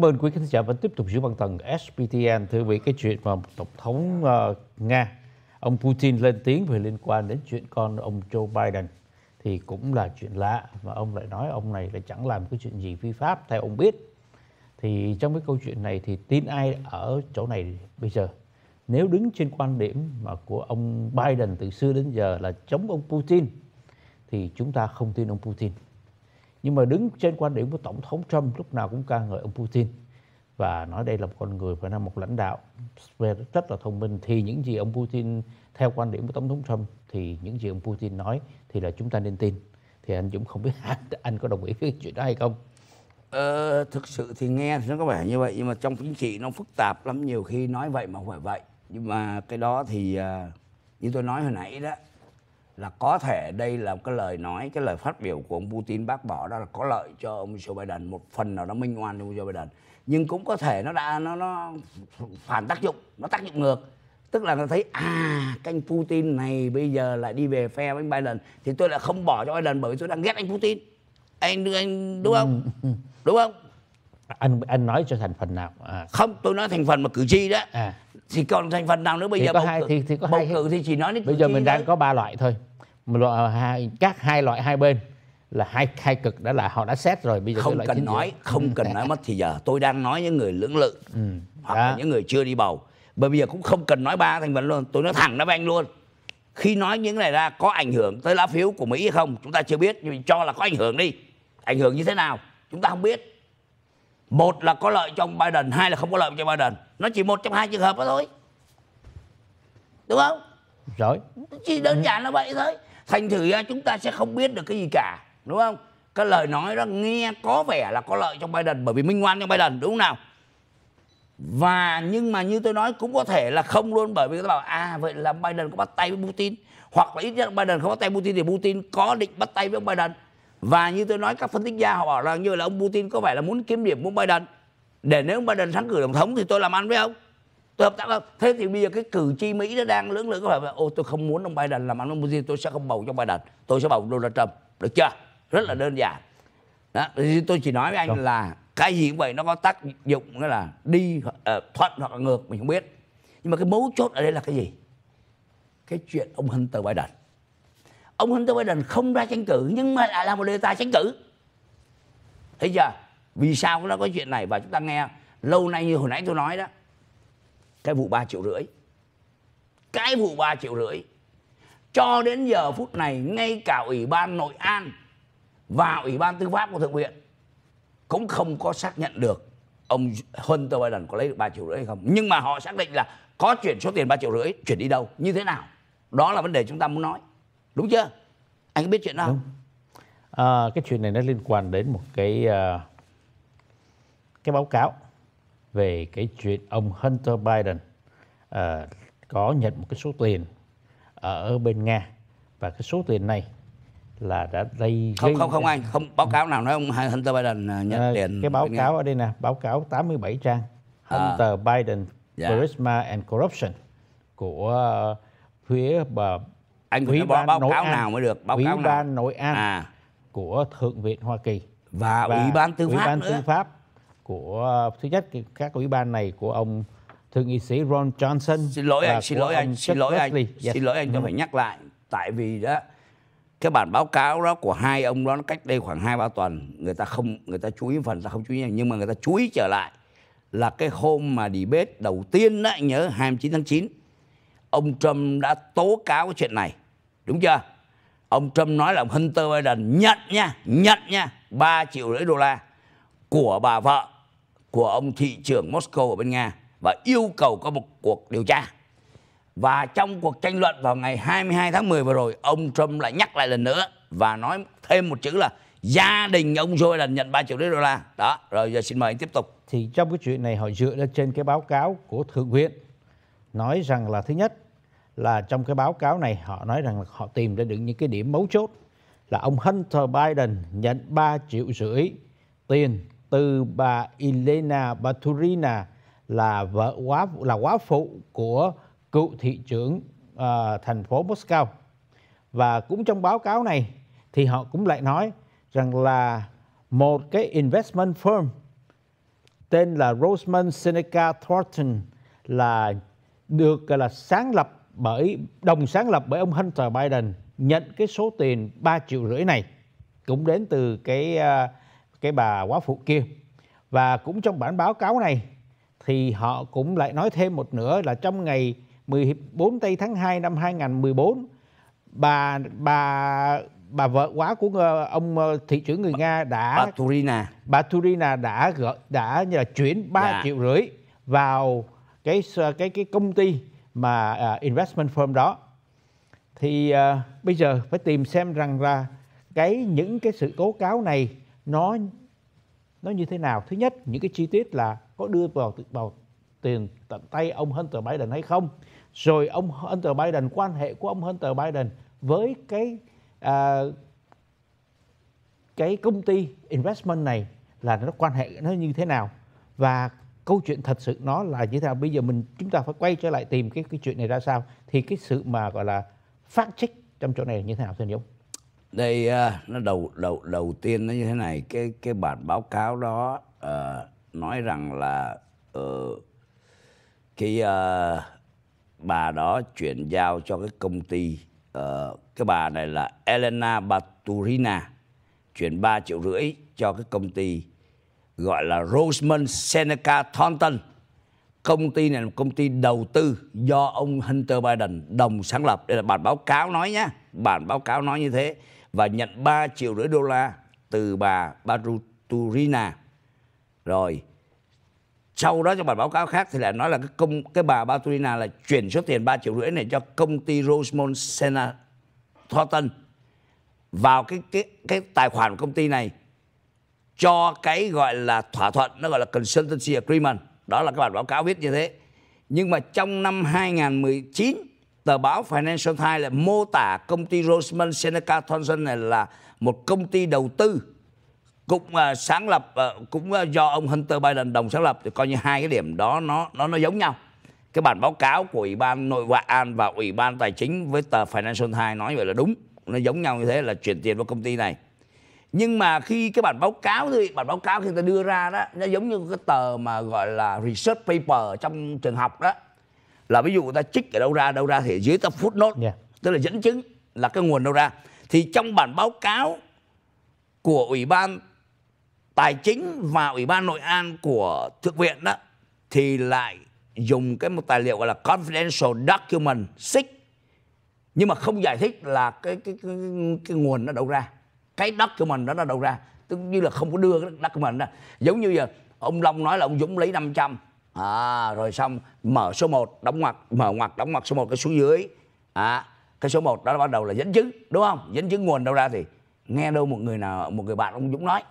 cảm ơn quý khán giả vẫn tiếp tục giữ bằng tầng SPTN. Thưa vị cái chuyện mà Tổng thống uh, Nga, ông Putin lên tiếng về liên quan đến chuyện con ông Joe Biden thì cũng là chuyện lạ mà ông lại nói ông này lại chẳng làm cái chuyện gì vi pháp theo ông biết. Thì trong cái câu chuyện này thì tin ai ở chỗ này bây giờ? Nếu đứng trên quan điểm mà của ông Biden từ xưa đến giờ là chống ông Putin thì chúng ta không tin ông Putin nhưng mà đứng trên quan điểm của tổng thống Trump lúc nào cũng ca ngợi ông Putin và nói đây là một con người phải là một lãnh đạo rất là thông minh thì những gì ông Putin theo quan điểm của tổng thống Trump thì những gì ông Putin nói thì là chúng ta nên tin thì anh Dũng không biết anh, có đồng ý với chuyện đó hay không ờ, thực sự thì nghe thì nó có vẻ như vậy nhưng mà trong chính trị nó phức tạp lắm nhiều khi nói vậy mà không phải vậy nhưng mà cái đó thì à, như tôi nói hồi nãy đó là có thể đây là cái lời nói cái lời phát biểu của ông Putin bác bỏ đó là có lợi cho ông Joe Biden một phần nào đó minh oan cho ông Joe Biden nhưng cũng có thể nó đã nó nó phản tác dụng nó tác dụng ngược tức là nó thấy à cái Putin này bây giờ lại đi về phe với Biden thì tôi lại không bỏ cho Biden bởi vì tôi đang ghét anh Putin anh anh đúng không đúng không anh anh nói cho thành phần nào à. không tôi nói thành phần mà cử tri đó à. thì còn thành phần nào nữa bây thì giờ có bầu hai, cử, thì, thì có bầu hai. cử thì chỉ nói đến bây giờ mình đang thôi. có ba loại thôi các hai loại hai bên là hai hai cực đã là họ đã xét rồi bây giờ không cần nói giữa. không ừ. cần dạ. nói mất thì giờ tôi đang nói những người lưỡng lự ừ. hoặc đó. Dạ. là những người chưa đi bầu bởi bây giờ cũng không cần nói ba thành phần luôn tôi nói thẳng nó với anh luôn khi nói những này ra có ảnh hưởng tới lá phiếu của mỹ không chúng ta chưa biết nhưng cho là có ảnh hưởng đi ảnh hưởng như thế nào chúng ta không biết một là có lợi cho ông Biden hai là không có lợi cho Biden nó chỉ một trong hai trường hợp đó thôi đúng không rồi chỉ đơn giản là vậy thôi thành thử ra chúng ta sẽ không biết được cái gì cả đúng không cái lời nói đó nghe có vẻ là có lợi cho Biden bởi vì minh oan cho Biden đúng không nào và nhưng mà như tôi nói cũng có thể là không luôn bởi vì các bạn bảo à vậy là Biden có bắt tay với Putin hoặc là ít nhất Biden không bắt tay Putin thì Putin có định bắt tay với ông Biden và như tôi nói các phân tích gia họ bảo là như là ông Putin có vẻ là muốn kiếm điểm với Biden để nếu ông Biden thắng cử tổng thống thì tôi làm ăn với ông tôi hợp tác không thế thì bây giờ cái cử tri mỹ nó đang lớn lưỡng có phải là ô tôi không muốn ông biden làm ăn ông putin tôi sẽ không bầu cho ông biden tôi sẽ bầu donald trump được chưa rất là ừ. đơn giản đó tôi chỉ nói với anh là cái gì cũng vậy nó có tác dụng nghĩa là đi ờ, thuận hoặc ngược mình không biết nhưng mà cái mấu chốt ở đây là cái gì cái chuyện ông hunter biden ông hunter biden không ra tranh cử nhưng mà lại là một đề tài tranh cử thấy chưa vì sao nó có chuyện này và chúng ta nghe lâu nay như hồi nãy tôi nói đó cái vụ 3 triệu rưỡi cái vụ 3 triệu rưỡi cho đến giờ phút này ngay cả ủy ban nội an và ủy ban tư pháp của thượng viện cũng không có xác nhận được ông Hunter Biden có lấy được 3 triệu rưỡi hay không nhưng mà họ xác định là có chuyển số tiền 3 triệu rưỡi chuyển đi đâu như thế nào đó là vấn đề chúng ta muốn nói đúng chưa anh biết chuyện đó không à, cái chuyện này nó liên quan đến một cái uh, cái báo cáo về cái chuyện ông Hunter Biden uh, có nhận một cái số tiền ở bên Nga và cái số tiền này là đã gây không không không anh không báo cáo nào nói ông Hunter Biden ờ, nhận à, tiền cái báo cáo ở đây nè báo cáo 87 trang à. Hunter à. Biden dạ. Charisma and Corruption của phía bà anh ủy ban báo, báo cáo an, nào mới được báo ủy cáo ban nội an à. của thượng viện Hoa Kỳ và, và ủy ban tư pháp ủy ban nữa. tư pháp của à, thứ nhất các ủy ban này của ông thượng nghị sĩ Ron Johnson xin lỗi anh xin lỗi anh xin lỗi anh, yes. xin lỗi anh xin lỗi anh phải nhắc lại tại vì đó cái bản báo cáo đó của hai ông đó cách đây khoảng hai ba tuần người ta không người ta chú ý phần ta không chú ý nhưng mà người ta chú ý trở lại là cái hôm mà đi bếp đầu tiên đó anh nhớ 29 tháng 9 ông Trump đã tố cáo cái chuyện này đúng chưa ông Trump nói là ông Hunter Biden nhận nha nhận nha 3 triệu rưỡi đô la của bà vợ của ông thị trưởng Moscow ở bên Nga và yêu cầu có một cuộc điều tra. Và trong cuộc tranh luận vào ngày 22 tháng 10 vừa rồi, ông Trump lại nhắc lại lần nữa và nói thêm một chữ là gia đình ông Joe là nhận 3 triệu đô la. Đó, rồi giờ xin mời anh tiếp tục. Thì trong cái chuyện này họ dựa lên trên cái báo cáo của Thượng viện nói rằng là thứ nhất là trong cái báo cáo này họ nói rằng là họ tìm ra được những cái điểm mấu chốt là ông Hunter Biden nhận 3 triệu rưỡi tiền từ bà Elena Baturina là vợ quá là quá phụ của cựu thị trưởng uh, thành phố Moscow và cũng trong báo cáo này thì họ cũng lại nói rằng là một cái investment firm tên là Roseman Seneca Thornton là được là sáng lập bởi đồng sáng lập bởi ông Hunter Biden nhận cái số tiền 3 triệu rưỡi này cũng đến từ cái uh, cái bà quá phụ kia và cũng trong bản báo cáo này thì họ cũng lại nói thêm một nữa là trong ngày 14 tây tháng 2 năm 2014 bà bà bà vợ quá của ờ, ông ờ, thị trưởng người Nga đã bà Turina bà Turina đã gỡ, đã như là chuyển 3 dạ. triệu rưỡi vào cái cái cái công ty mà uh, investment firm đó thì uh, bây giờ phải tìm xem rằng là cái những cái sự tố cáo này nó nó như thế nào thứ nhất những cái chi tiết là có đưa vào vào tiền tận tay ông Hunter Biden hay không rồi ông Hunter Biden quan hệ của ông Hunter Biden với cái à, cái công ty investment này là nó quan hệ nó như thế nào và câu chuyện thật sự nó là như thế nào bây giờ mình chúng ta phải quay trở lại tìm cái cái chuyện này ra sao thì cái sự mà gọi là phát trích trong chỗ này là như thế nào thưa ông đây à, nó đầu đầu đầu tiên nó như thế này cái cái bản báo cáo đó uh, nói rằng là uh, cái uh, bà đó chuyển giao cho cái công ty uh, cái bà này là Elena Baturina chuyển 3 triệu rưỡi cho cái công ty gọi là Roseman Seneca Thornton công ty này là một công ty đầu tư do ông Hunter Biden đồng sáng lập đây là bản báo cáo nói nhá bản báo cáo nói như thế và nhận 3 triệu rưỡi đô la từ bà Baruturina. Rồi sau đó trong bản báo cáo khác thì lại nói là cái công cái bà Baturina là chuyển số tiền 3 triệu rưỡi này cho công ty Rosemont Sena Thornton vào cái cái cái tài khoản của công ty này cho cái gọi là thỏa thuận nó gọi là consultancy agreement đó là các bản báo cáo viết như thế nhưng mà trong năm 2019 tờ báo Financial Times là mô tả công ty Rosemont Seneca Thompson này là một công ty đầu tư cũng uh, sáng lập uh, cũng uh, do ông Hunter Biden đồng sáng lập thì coi như hai cái điểm đó nó nó nó giống nhau cái bản báo cáo của ủy ban nội vụ an và ủy ban tài chính với tờ Financial Times nói vậy là đúng nó giống nhau như thế là chuyển tiền vào công ty này nhưng mà khi cái bản báo cáo thì bản báo cáo khi người ta đưa ra đó nó giống như cái tờ mà gọi là research paper trong trường học đó là ví dụ người ta trích ở đâu ra đâu ra thì dưới ta footnote yeah. Dạ. tức là dẫn chứng là cái nguồn đâu ra thì trong bản báo cáo của ủy ban tài chính và ủy ban nội an của thượng viện đó thì lại dùng cái một tài liệu gọi là confidential document 6 nhưng mà không giải thích là cái cái cái, cái nguồn nó đâu ra cái document đó nó đâu ra tức như là không có đưa cái document ra giống như giờ ông Long nói là ông Dũng lấy 500 à, rồi xong mở số 1 đóng ngoặc mở ngoặc đóng ngoặc số 1 cái xuống dưới à, cái số 1 đó bắt đầu là dẫn chứng đúng không dẫn chứng nguồn đâu ra thì nghe đâu một người nào một người bạn ông Dũng nói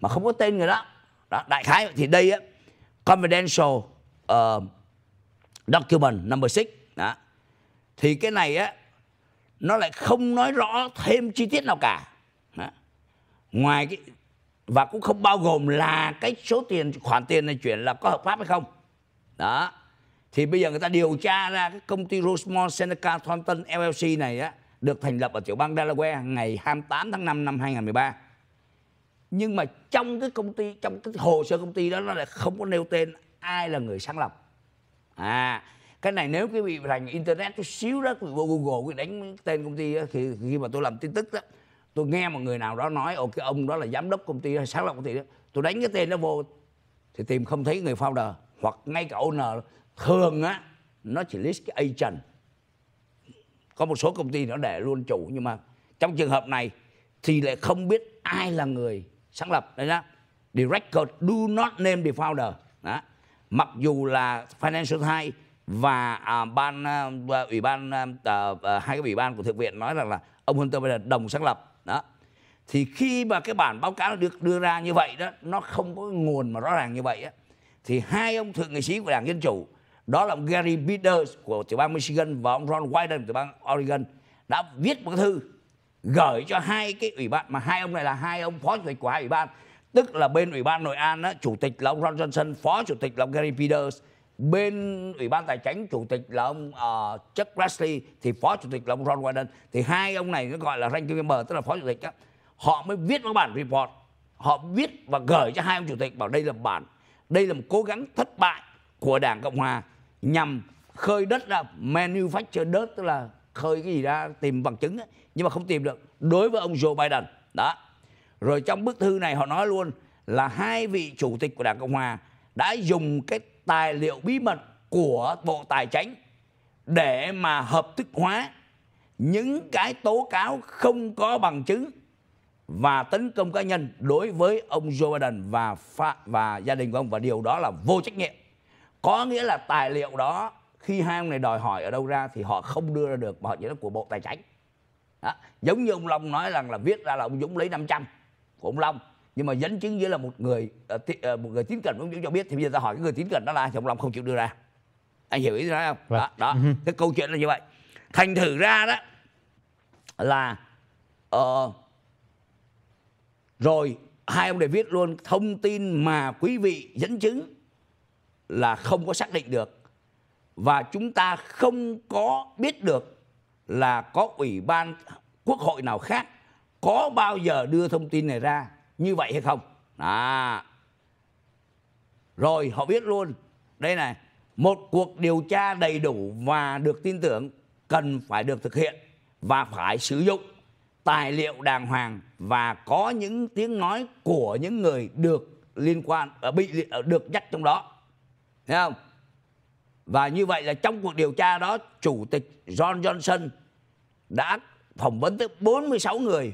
mà không có tên người đó đó đại khái thì đây á confidential uh, document number 6 đó thì cái này á nó lại không nói rõ thêm chi tiết nào cả đó. ngoài cái và cũng không bao gồm là cái số tiền khoản tiền này chuyển là có hợp pháp hay không đó thì bây giờ người ta điều tra ra cái công ty Rosemont Seneca Thornton LLC này á, được thành lập ở tiểu bang Delaware ngày 28 tháng 5 năm 2013 nhưng mà trong cái công ty trong cái hồ sơ công ty đó nó lại không có nêu tên ai là người sáng lập à cái này nếu quý vị thành internet chút xíu đó quý vị vô google quý vị đánh tên công ty đó, thì khi mà tôi làm tin tức đó tôi nghe một người nào đó nói ok ông đó là giám đốc công ty sáng lập công ty đó tôi đánh cái tên nó vô thì tìm không thấy người founder hoặc ngay cả owner thường á nó chỉ list cái agent có một số công ty nó để luôn chủ nhưng mà trong trường hợp này thì lại không biết ai là người sáng lập đấy đó director do not name the founder đó. mặc dù là financial times và à, ban à, ủy ban à, à, à hai cái ủy ban của thượng viện nói rằng là ông Hunter giờ đồng sáng lập đó thì khi mà cái bản báo cáo được đưa ra như vậy đó nó không có nguồn mà rõ ràng như vậy á thì hai ông thượng nghị sĩ của đảng dân chủ đó là ông Gary Peters của tiểu bang Michigan và ông Ron Wyden tiểu bang Oregon đã viết một thư gửi cho hai cái ủy ban mà hai ông này là hai ông phó chủ tịch của hai ủy ban tức là bên ủy ban nội an đó, chủ tịch là ông Ron Johnson phó chủ tịch là ông Gary Peters bên ủy ban tài chính chủ tịch là ông uh, Chuck Grassley thì phó chủ tịch là ông Ron Wyden thì hai ông này nó gọi là ranking member tức là phó chủ tịch đó. họ mới viết một bản report họ viết và gửi cho hai ông chủ tịch bảo đây là bản đây là một cố gắng thất bại của đảng cộng hòa nhằm khơi đất ra manufacture đất tức là khơi cái gì ra tìm bằng chứng ấy, nhưng mà không tìm được đối với ông Joe Biden đó rồi trong bức thư này họ nói luôn là hai vị chủ tịch của đảng cộng hòa đã dùng cái tài liệu bí mật của Bộ Tài chính để mà hợp thức hóa những cái tố cáo không có bằng chứng và tấn công cá nhân đối với ông Joe Biden và pha, và gia đình của ông và điều đó là vô trách nhiệm. Có nghĩa là tài liệu đó khi hai ông này đòi hỏi ở đâu ra thì họ không đưa ra được mà họ chỉ là của Bộ Tài chính. Đó. Giống như ông Long nói rằng là viết ra là ông Dũng lấy 500 của ông Long nhưng mà dẫn chứng với là một người ờ, ờ, một người tiến cận cũng cho biết thì bây giờ ta hỏi cái người tiến cận đó là thì ông long không chịu đưa ra anh hiểu ý tôi không vâng. đó đó ừ cái câu chuyện là như vậy thành thử ra đó là uh, rồi hai ông để viết luôn thông tin mà quý vị dẫn chứng là không có xác định được và chúng ta không có biết được là có ủy ban quốc hội nào khác có bao giờ đưa thông tin này ra như vậy hay không à rồi họ viết luôn đây này một cuộc điều tra đầy đủ và được tin tưởng cần phải được thực hiện và phải sử dụng tài liệu đàng hoàng và có những tiếng nói của những người được liên quan ờ, bị ờ, được nhắc trong đó thấy không và như vậy là trong cuộc điều tra đó chủ tịch John Johnson đã phỏng vấn tới 46 người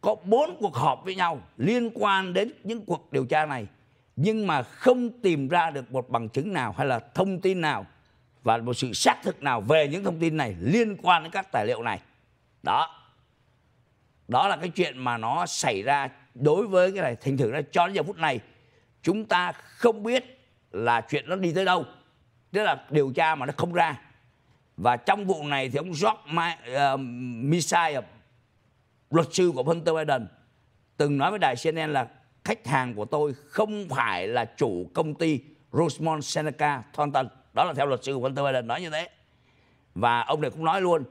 có bốn cuộc họp với nhau liên quan đến những cuộc điều tra này nhưng mà không tìm ra được một bằng chứng nào hay là thông tin nào và một sự xác thực nào về những thông tin này liên quan đến các tài liệu này đó đó là cái chuyện mà nó xảy ra đối với cái này thành thử ra cho đến giờ phút này chúng ta không biết là chuyện nó đi tới đâu tức là điều tra mà nó không ra và trong vụ này thì ông George ờ, Misai luật sư của Hunter Biden từng nói với đài CNN là khách hàng của tôi không phải là chủ công ty Rosemont Seneca Thornton. Đó là theo luật sư của Hunter Biden nói như thế. Và ông này cũng nói luôn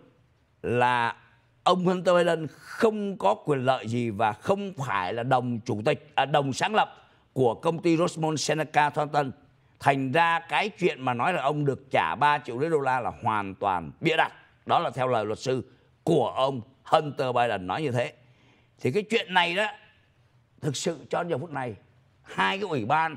là ông Hunter Biden không có quyền lợi gì và không phải là đồng chủ tịch, à, đồng sáng lập của công ty Rosemont Seneca Thornton. Thành ra cái chuyện mà nói là ông được trả 3 triệu đô la là hoàn toàn bịa đặt. Đó là theo lời luật sư của ông Hunter Biden nói như thế. Thì cái chuyện này đó thực sự cho đến giờ phút này hai cái ủy ban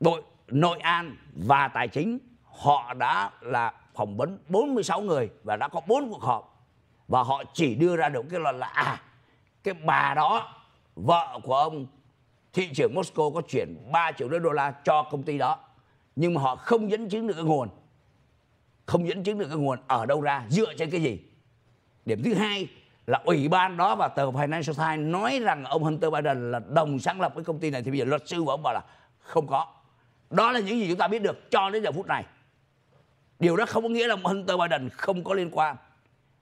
đội nội an và tài chính họ đã là phỏng vấn 46 người và đã có bốn cuộc họp và họ chỉ đưa ra được cái luận là à cái bà đó vợ của ông thị trưởng Moscow có chuyển 3 triệu đô la cho công ty đó nhưng mà họ không dẫn chứng được cái nguồn không dẫn chứng được cái nguồn ở đâu ra dựa trên cái gì điểm thứ hai là ủy ban đó và tờ Financial Times nói rằng ông Hunter Biden là đồng sáng lập với công ty này thì bây giờ luật sư của ông bảo là không có. Đó là những gì chúng ta biết được cho đến giờ phút này. Điều đó không có nghĩa là ông Hunter Biden không có liên quan.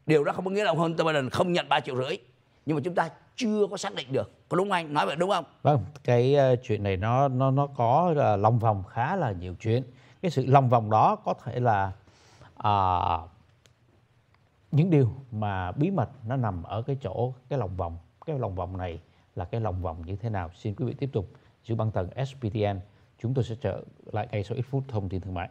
Điều đó không có nghĩa là ông Hunter Biden không nhận 3 triệu rưỡi. Nhưng mà chúng ta chưa có xác định được. Có đúng anh? Nói vậy đúng không? Vâng, cái ờ, chuyện này nó nó nó có lòng vòng khá là nhiều chuyện. Cái sự lòng vòng đó có thể là uh, những điều mà bí mật nó nằm ở cái chỗ cái lòng vòng cái lòng vòng này là cái lòng vòng như thế nào xin quý vị tiếp tục giữ băng tầng SPTN chúng tôi sẽ trở lại ngay sau ít phút thông tin thương mại